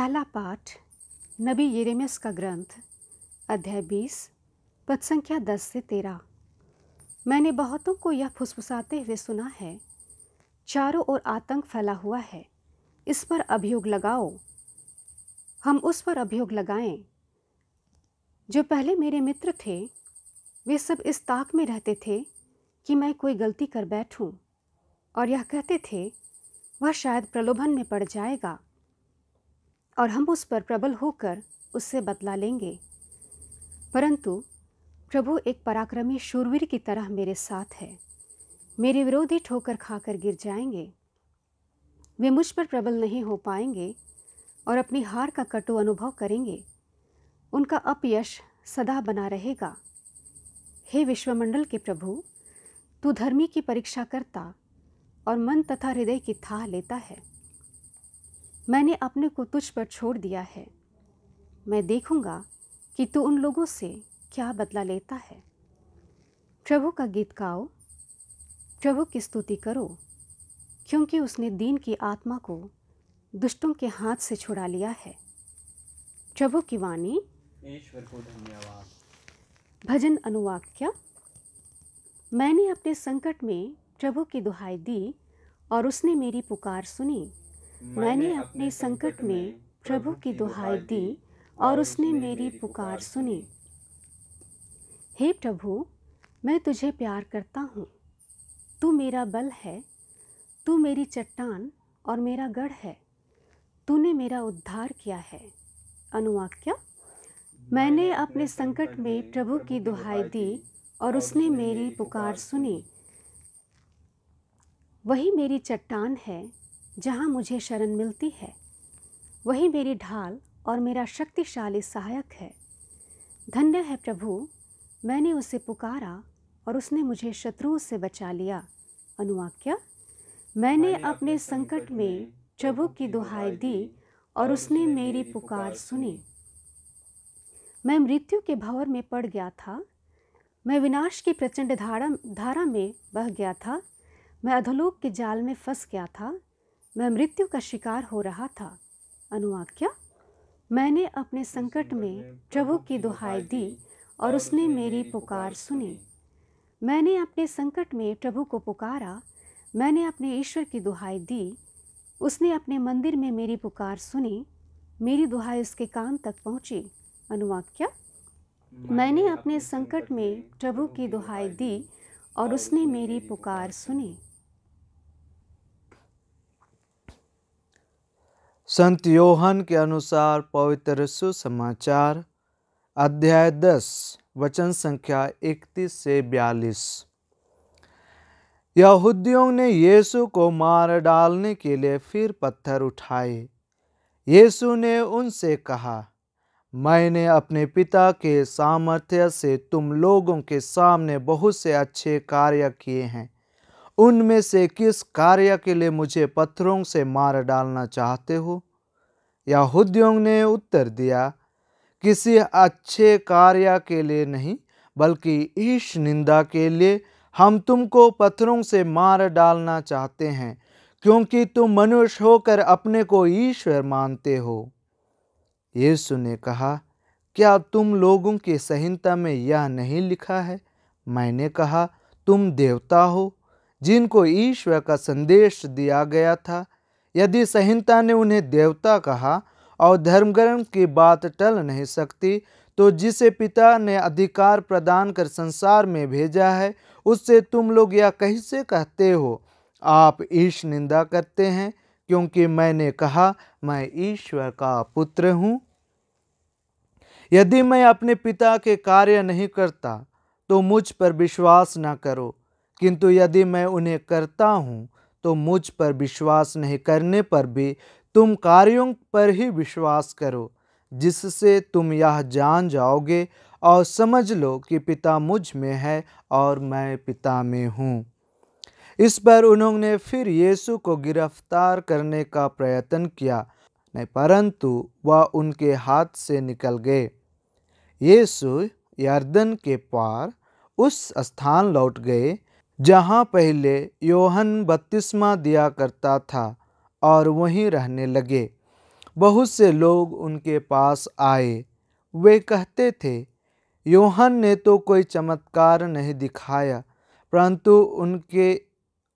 पहला पाठ नबी येरेमस का ग्रंथ अध्याय बीस पद संख्या दस से तेरह मैंने बहुतों को यह फुसफुसाते हुए सुना है चारों ओर आतंक फैला हुआ है इस पर अभियोग लगाओ हम उस पर अभियोग लगाएं जो पहले मेरे मित्र थे वे सब इस ताक में रहते थे कि मैं कोई गलती कर बैठूं और यह कहते थे वह शायद प्रलोभन में पड़ जाएगा और हम उस पर प्रबल होकर उससे बदला लेंगे परंतु प्रभु एक पराक्रमी शूरवीर की तरह मेरे साथ है मेरे विरोधी ठोकर खाकर गिर जाएंगे वे मुझ पर प्रबल नहीं हो पाएंगे और अपनी हार का कटु अनुभव करेंगे उनका अपयश सदा बना रहेगा हे विश्वमंडल के प्रभु तू धर्मी की परीक्षा करता और मन तथा हृदय की थाह लेता है मैंने अपने को तुझ पर छोड़ दिया है मैं देखूंगा कि तू उन लोगों से क्या बदला लेता है प्रभु का गीत गाओ प्रभु की स्तुति करो क्योंकि उसने दीन की आत्मा को दुष्टों के हाथ से छुड़ा लिया है प्रभु की वाणी भजन अनुवाक्य मैंने अपने संकट में प्रभु की दुहाई दी और उसने मेरी पुकार सुनी मैंने अपने संकट में प्रभु की दुहाई दी और उसने मेरी पुकार सुनी हे प्रभु मैं तुझे प्यार करता हूँ तू मेरा बल है तू मेरी चट्टान और मेरा गढ़ है तूने मेरा उद्धार किया है अनुवाक्य मैंने अपने संकट में प्रभु की दुहाई दी और उसने मेरी पुकार सुनी वही मेरी चट्टान है जहाँ मुझे शरण मिलती है वही मेरी ढाल और मेरा शक्तिशाली सहायक है धन्य है प्रभु मैंने उसे पुकारा और उसने मुझे शत्रुओं से बचा लिया अनुवाक्य मैंने अपने संकट में प्रभु की दुहाई दी और उसने मेरी पुकार सुनी मैं मृत्यु के भंवर में पड़ गया था मैं विनाश की प्रचंड धारा धारा में बह गया था मैं अधोलोक के जाल में फंस गया था मैं मृत्यु का शिकार हो रहा था अनुवाक्या मैंने अपने संकट में प्रभु की दुहाई दी और उसने मेरी पुकार सुनी मैंने अपने संकट में प्रभु को पुकारा मैंने अपने ईश्वर की दुहाई दी उसने अपने मंदिर में मेरी पुकार सुनी मेरी दुहाई उसके कान तक पहुंची अनुवाक्या मैंने अपने संकट में प्रभु की दुहाई दी और उसने मेरी पुकार सुनी संत योहन के अनुसार पवित्र सुसमाचार अध्याय दस वचन संख्या इकतीस से बयालीस यहूदियों ने यीशु को मार डालने के लिए फिर पत्थर उठाए यीशु ने उनसे कहा मैंने अपने पिता के सामर्थ्य से तुम लोगों के सामने बहुत से अच्छे कार्य किए हैं उनमें से किस कार्य के लिए मुझे पत्थरों से मार डालना चाहते हो यहूदियों ने उत्तर दिया किसी अच्छे कार्य के लिए नहीं बल्कि ईश निंदा के लिए हम तुमको पत्थरों से मार डालना चाहते हैं क्योंकि तुम मनुष्य होकर अपने को ईश्वर मानते हो यीशु ने कहा क्या तुम लोगों की संहिता में यह नहीं लिखा है मैंने कहा तुम देवता हो जिनको ईश्वर का संदेश दिया गया था यदि संहिता ने उन्हें देवता कहा और धर्मग्रंथ की बात टल नहीं सकती तो जिसे पिता ने अधिकार प्रदान कर संसार में भेजा है उससे तुम लोग यह कैसे कहते हो आप ईश निंदा करते हैं क्योंकि मैंने कहा मैं ईश्वर का पुत्र हूँ यदि मैं अपने पिता के कार्य नहीं करता तो मुझ पर विश्वास न करो किंतु यदि मैं उन्हें करता हूँ तो मुझ पर विश्वास नहीं करने पर भी तुम कार्यों पर ही विश्वास करो जिससे तुम यह जान जाओगे और समझ लो कि पिता मुझ में है और मैं पिता में हूँ इस पर उन्होंने फिर यीशु को गिरफ्तार करने का प्रयत्न किया नहीं परंतु वह उनके हाथ से निकल गए यीशु यर्दन के पार उस स्थान लौट गए जहाँ पहले योहन बत्तीसमा दिया करता था और वहीं रहने लगे बहुत से लोग उनके पास आए वे कहते थे योहन ने तो कोई चमत्कार नहीं दिखाया परंतु उनके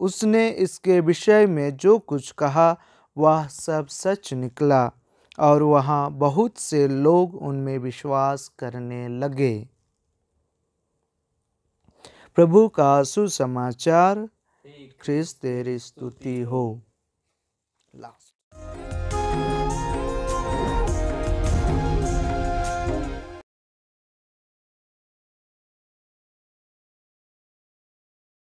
उसने इसके विषय में जो कुछ कहा वह सब सच निकला और वहाँ बहुत से लोग उनमें विश्वास करने लगे प्रभु का सुसमाचार ख्रिस्त तेरी स्तुति हो लास्ट